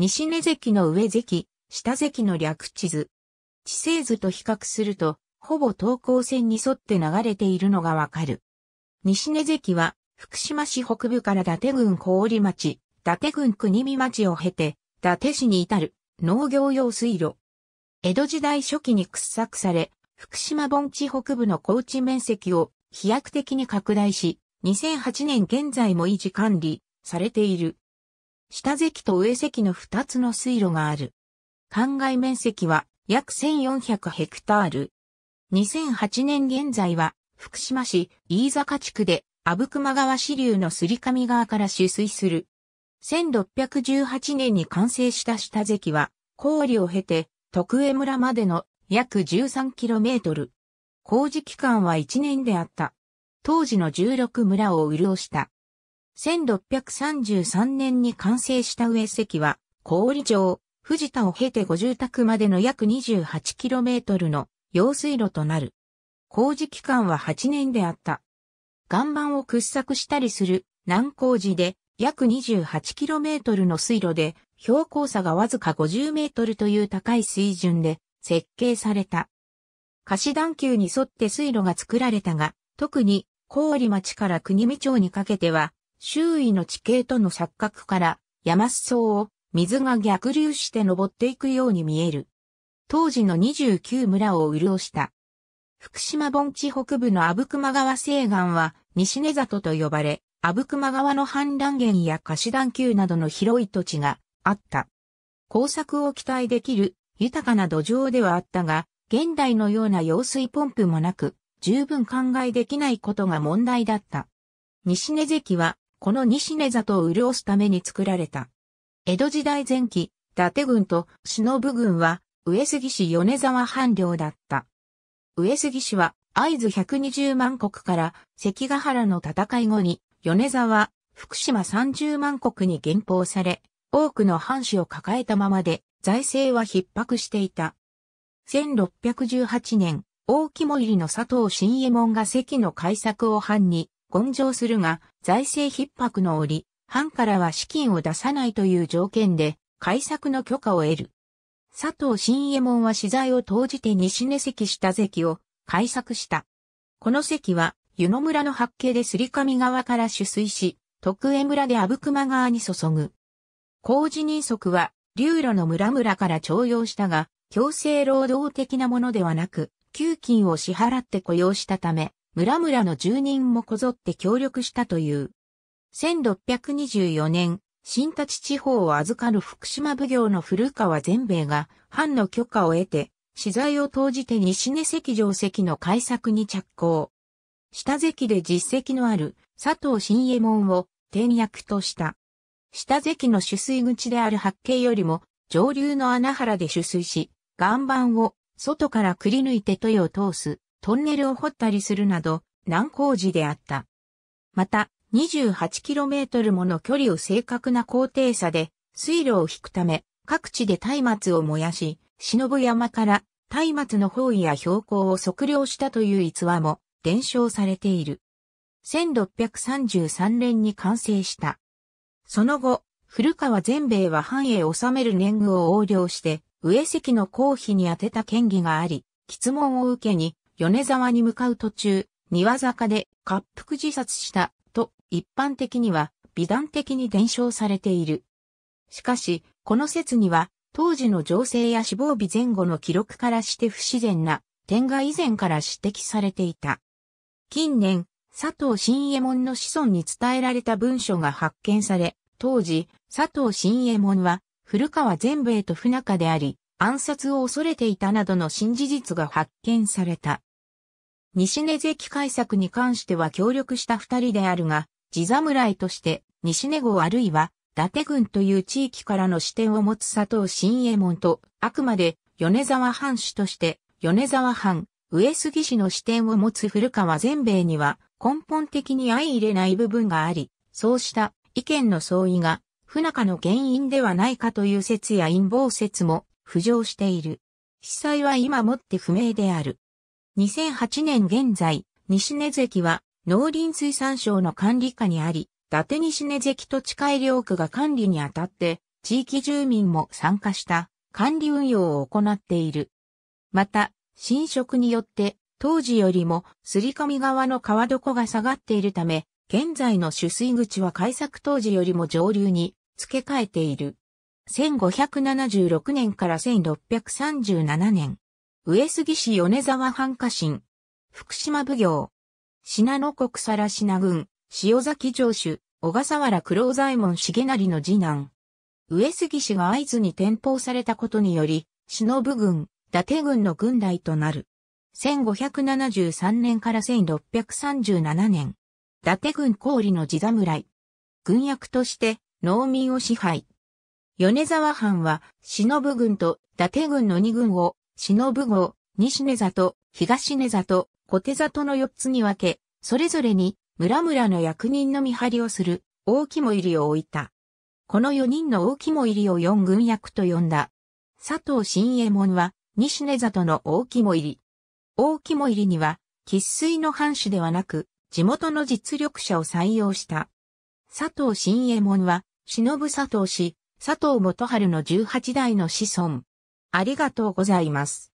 西根関の上関、下関の略地図。地勢図と比較すると、ほぼ東高線に沿って流れているのがわかる。西根関は、福島市北部から伊達郡郡郡町、伊達郡国見町を経て、伊達市に至る農業用水路。江戸時代初期に掘削され、福島盆地北部の高地面積を飛躍的に拡大し、2008年現在も維持管理されている。下関と上関の2つの水路がある。灌漑面積は約1400ヘクタール。2008年現在は福島市飯坂地区で阿武隈川支流のすり上川から取水する。1618年に完成した下関は、氷を経て、徳江村までの約 13km。工事期間は1年であった。当時の16村を潤した。1633年に完成した上関は、小折城、藤田を経て五住宅までの約 28km の用水路となる。工事期間は8年であった。岩盤を掘削したりする南工事で約 28km の水路で標高差がわずか 50m という高い水準で設計された。貸し段丘に沿って水路が作られたが、特に氷町から国見町にかけては周囲の地形との錯覚から山裾を水が逆流して登っていくように見える。当時の29村を潤した。福島盆地北部の阿武隈川西岸は西根里と呼ばれ、阿武隈川の氾濫源や貸し段丘などの広い土地があった。工作を期待できる豊かな土壌ではあったが、現代のような用水ポンプもなく、十分考えできないことが問題だった。西根関はこの西根里を潤すために作られた。江戸時代前期、伊達軍と忍軍は、上杉氏米沢藩領だった。上杉氏は、合図120万国から関ヶ原の戦い後に、米沢、福島30万国に減俸され、多くの藩士を抱えたままで、財政は逼迫していた。1618年、大肝入りの佐藤新右衛門が関の開作を藩に根性するが、財政逼迫の折、藩からは資金を出さないという条件で、改策の許可を得る。佐藤新右衛門は資材を投じて西根関下関を改作した。この関は、湯野村の八景ですり上川から取水し、徳江村で阿武隈川に注ぐ。工事人足は、流路の村々から徴用したが、強制労働的なものではなく、給金を支払って雇用したため、村々の住人もこぞって協力したという。1624年、新立地方を預かる福島奉行の古川全兵衛が藩の許可を得て、資材を投じて西根関城石の改作に着工。下関で実績のある佐藤新右衛門を転役とした。下関の取水口である八景よりも上流の穴原で取水し、岩盤を外からくり抜いて豊を通すトンネルを掘ったりするなど難工事であった。また、28km もの距離を正確な高低差で水路を引くため、各地で松明を燃やし、忍山から松明の方位や標高を測量したという逸話も伝承されている。1633年に完成した。その後、古川全米は藩へ収める年貢を横領して、上関の公費に当てた権威があり、質問を受けに、米沢に向かう途中、庭坂で滑腹自殺したと一般的には美談的に伝承されている。しかし、この説には当時の情勢や死亡日前後の記録からして不自然な点が以前から指摘されていた。近年、佐藤新右衛門の子孫に伝えられた文書が発見され、当時、佐藤新右衛門は古川全部へと不仲であり、暗殺を恐れていたなどの新事実が発見された。西根関改作に関しては協力した二人であるが、地侍として西根郷あるいは伊達郡という地域からの視点を持つ佐藤新右衛門と、あくまで米沢藩主として米沢藩、上杉氏の視点を持つ古川全米には根本的に相入れない部分があり、そうした意見の相違が不仲の原因ではないかという説や陰謀説も浮上している。被災は今もって不明である。2008年現在、西根関は農林水産省の管理下にあり、伊達西根関土地改良区が管理にあたって、地域住民も参加した管理運用を行っている。また、侵食によって当時よりもすり込み側の川床が下がっているため、現在の取水口は開削当時よりも上流に付け替えている。1576年から1637年、上杉市米沢藩家臣、福島奉行、信濃国皿品郡、塩崎城主、小笠原九郎左衛門重成の次男。上杉氏が合図に転封されたことにより、忍軍、伊達軍の軍代となる。1573年から1637年。伊達軍氷の地侍。軍役として農民を支配。米沢藩は忍軍と伊達軍の二軍を忍号、西根里、東根里、小手里の4つに分け、それぞれに村々の役人の見張りをする大肝入りを置いた。この4人の大肝入りを四軍役と呼んだ。佐藤新右衛門は西根里の大肝入り。大肝入りには、喫水の藩主ではなく、地元の実力者を採用した。佐藤新右衛門は、忍佐藤氏、佐藤元春の18代の子孫。ありがとうございます。